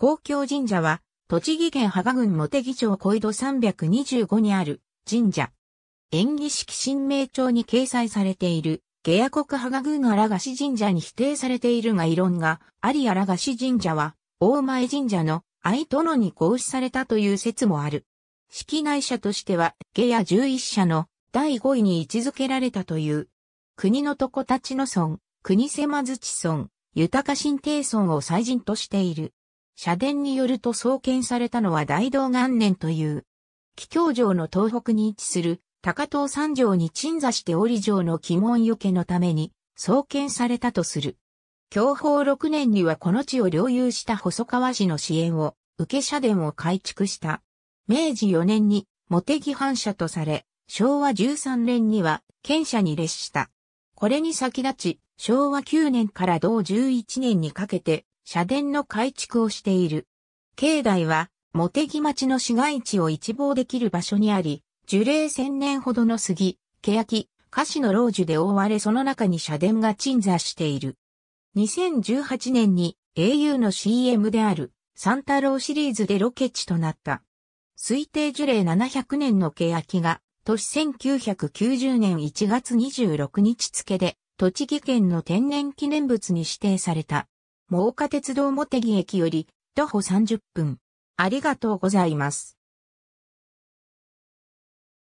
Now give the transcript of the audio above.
公共神社は、栃木県芳賀郡茂木町小井戸325にある神社。演技式神明帳に掲載されている、下野国芳賀郡荒賀氏神社に否定されているが異論があり荒賀氏神社は、大前神社の愛殿に合祀されたという説もある。式内社としては、下野11社の第5位に位置づけられたという。国の床立の村、国狭土村、豊か帝定村を祭神としている。社殿によると創建されたのは大道元年という、紀京城の東北に位置する高東山城に鎮座して織城の鬼門よけのために創建されたとする。享保6年にはこの地を領有した細川氏の支援を受け社殿を改築した。明治4年に茂木反社とされ、昭和13年には県社に列した。これに先立ち、昭和9年から同11年にかけて社殿の改築をしている。境内は、茂木町の市街地を一望できる場所にあり、樹齢千年ほどの杉、欅、菓子の老樹で覆われその中に社殿が鎮座している。2018年に au の CM である、サンタローシリーズでロケ地となった。推定樹齢700年の欅が、年1990年1月26日付で、栃木県の天然記念物に指定された。真岡鉄道茂木駅より、徒歩30分。ありがとうございます。